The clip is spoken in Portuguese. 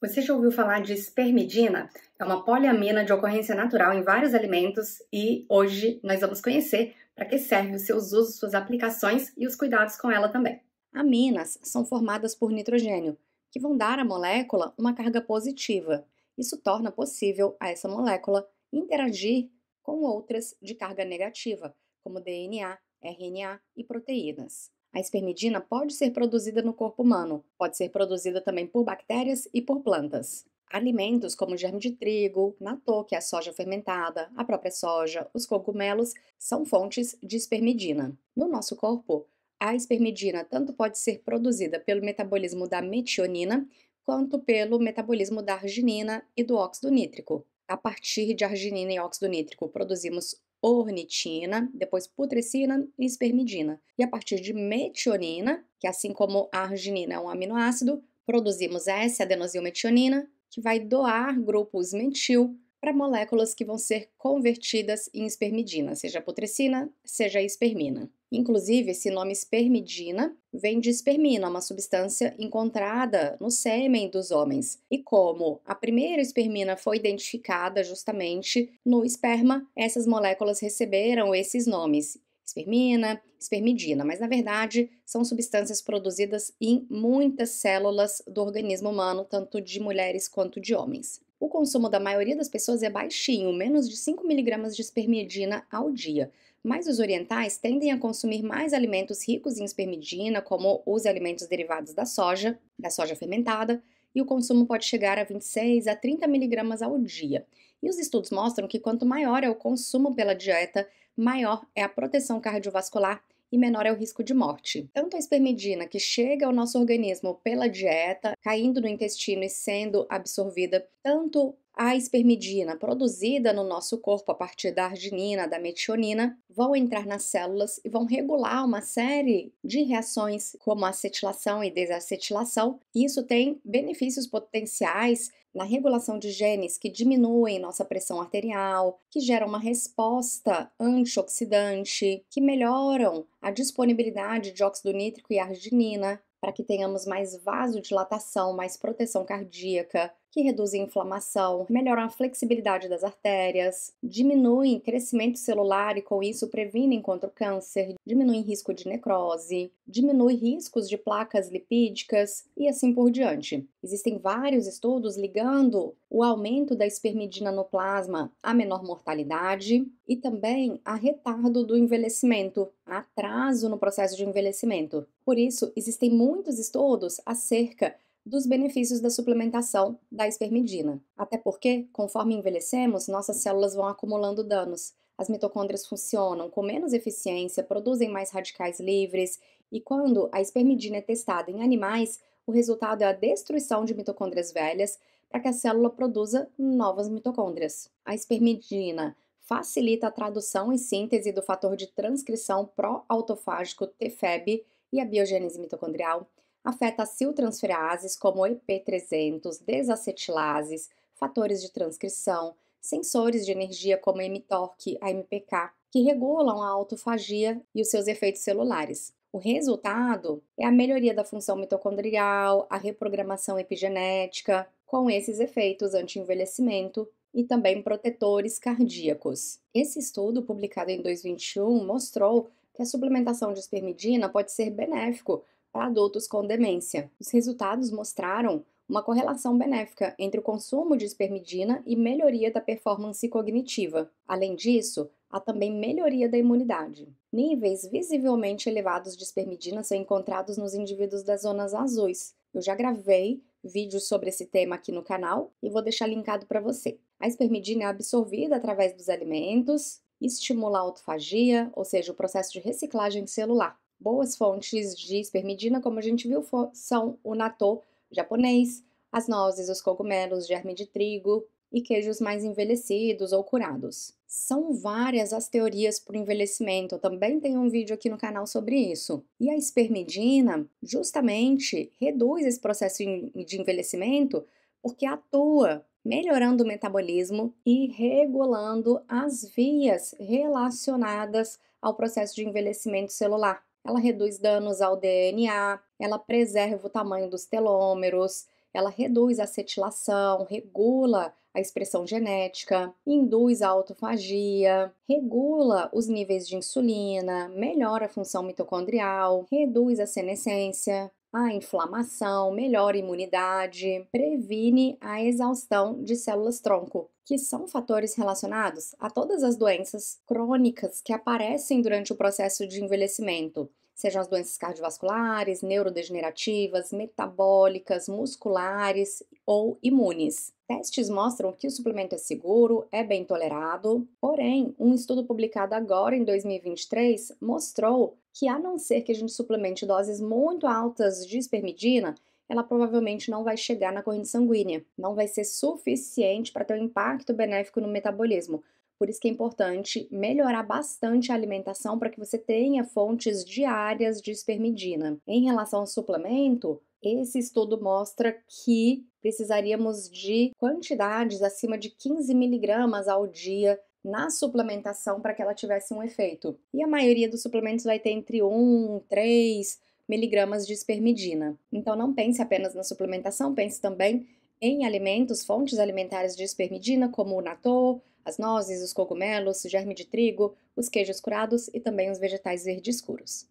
Você já ouviu falar de espermidina? É uma poliamina de ocorrência natural em vários alimentos e hoje nós vamos conhecer para que serve os seus usos, suas aplicações e os cuidados com ela também. Aminas são formadas por nitrogênio, que vão dar à molécula uma carga positiva. Isso torna possível a essa molécula interagir com outras de carga negativa, como DNA, RNA e proteínas. A espermidina pode ser produzida no corpo humano, pode ser produzida também por bactérias e por plantas. Alimentos como germe de trigo, natô, que é a soja fermentada, a própria soja, os cogumelos, são fontes de espermidina. No nosso corpo, a espermidina tanto pode ser produzida pelo metabolismo da metionina, quanto pelo metabolismo da arginina e do óxido nítrico. A partir de arginina e óxido nítrico, produzimos ornitina, depois putrescina e espermidina. E a partir de metionina, que assim como a arginina é um aminoácido, produzimos essa S-adenosilmetionina, que vai doar grupos metil para moléculas que vão ser convertidas em espermidina, seja putrescina, seja espermina. Inclusive, esse nome espermidina vem de espermina, uma substância encontrada no sêmen dos homens. E como a primeira espermina foi identificada justamente no esperma, essas moléculas receberam esses nomes. Espermina, espermidina, mas na verdade são substâncias produzidas em muitas células do organismo humano, tanto de mulheres quanto de homens. O consumo da maioria das pessoas é baixinho, menos de 5 miligramas de espermidina ao dia, mas os orientais tendem a consumir mais alimentos ricos em espermidina, como os alimentos derivados da soja, da soja fermentada, e o consumo pode chegar a 26 a 30 miligramas ao dia. E os estudos mostram que quanto maior é o consumo pela dieta, maior é a proteção cardiovascular e menor é o risco de morte. Tanto a espermidina que chega ao nosso organismo pela dieta, caindo no intestino e sendo absorvida, tanto a espermidina, produzida no nosso corpo a partir da arginina, da metionina, vão entrar nas células e vão regular uma série de reações como acetilação e desacetilação. Isso tem benefícios potenciais na regulação de genes que diminuem nossa pressão arterial, que geram uma resposta antioxidante, que melhoram a disponibilidade de óxido nítrico e arginina, para que tenhamos mais vasodilatação, mais proteção cardíaca, que reduzem a inflamação, melhoram a flexibilidade das artérias, diminuem crescimento celular e com isso previnem contra o câncer, diminuem risco de necrose, diminui riscos de placas lipídicas e assim por diante. Existem vários estudos ligando o aumento da espermidina no plasma à menor mortalidade e também a retardo do envelhecimento, atraso no processo de envelhecimento. Por isso, existem muitos estudos acerca dos benefícios da suplementação da espermidina. Até porque, conforme envelhecemos, nossas células vão acumulando danos. As mitocôndrias funcionam com menos eficiência, produzem mais radicais livres, e quando a espermidina é testada em animais, o resultado é a destruição de mitocôndrias velhas para que a célula produza novas mitocôndrias. A espermidina facilita a tradução e síntese do fator de transcrição pró-autofágico TFEB e a biogênese mitocondrial afeta siltransferases como EP300, desacetilases, fatores de transcrição, sensores de energia como mTORC, AMPK, que regulam a autofagia e os seus efeitos celulares. O resultado é a melhoria da função mitocondrial, a reprogramação epigenética, com esses efeitos anti-envelhecimento e também protetores cardíacos. Esse estudo, publicado em 2021, mostrou que a suplementação de espermidina pode ser benéfico para adultos com demência. Os resultados mostraram uma correlação benéfica entre o consumo de espermidina e melhoria da performance cognitiva. Além disso, há também melhoria da imunidade. Níveis visivelmente elevados de espermidina são encontrados nos indivíduos das zonas azuis. Eu já gravei vídeos sobre esse tema aqui no canal e vou deixar linkado para você. A espermidina é absorvida através dos alimentos, estimula a autofagia, ou seja, o processo de reciclagem celular. Boas fontes de espermidina, como a gente viu, são o natô japonês, as nozes, os cogumelos, germe de trigo e queijos mais envelhecidos ou curados. São várias as teorias para o envelhecimento, também tem um vídeo aqui no canal sobre isso. E a espermidina justamente reduz esse processo de envelhecimento porque atua melhorando o metabolismo e regulando as vias relacionadas ao processo de envelhecimento celular ela reduz danos ao DNA, ela preserva o tamanho dos telômeros, ela reduz a acetilação, regula a expressão genética, induz a autofagia, regula os níveis de insulina, melhora a função mitocondrial, reduz a senescência, a inflamação, melhora a imunidade, previne a exaustão de células tronco, que são fatores relacionados a todas as doenças crônicas que aparecem durante o processo de envelhecimento, sejam as doenças cardiovasculares, neurodegenerativas, metabólicas, musculares ou imunes. Testes mostram que o suplemento é seguro, é bem tolerado, porém, um estudo publicado agora em 2023 mostrou que, a não ser que a gente suplemente doses muito altas de espermidina, ela provavelmente não vai chegar na corrente sanguínea, não vai ser suficiente para ter um impacto benéfico no metabolismo, por isso que é importante melhorar bastante a alimentação para que você tenha fontes diárias de espermidina. Em relação ao suplemento, esse estudo mostra que precisaríamos de quantidades acima de 15 miligramas ao dia na suplementação para que ela tivesse um efeito. E a maioria dos suplementos vai ter entre 1, 3 miligramas de espermidina. Então não pense apenas na suplementação, pense também em alimentos, fontes alimentares de espermidina, como o natô, as nozes, os cogumelos, o germe de trigo, os queijos curados e também os vegetais verdes escuros.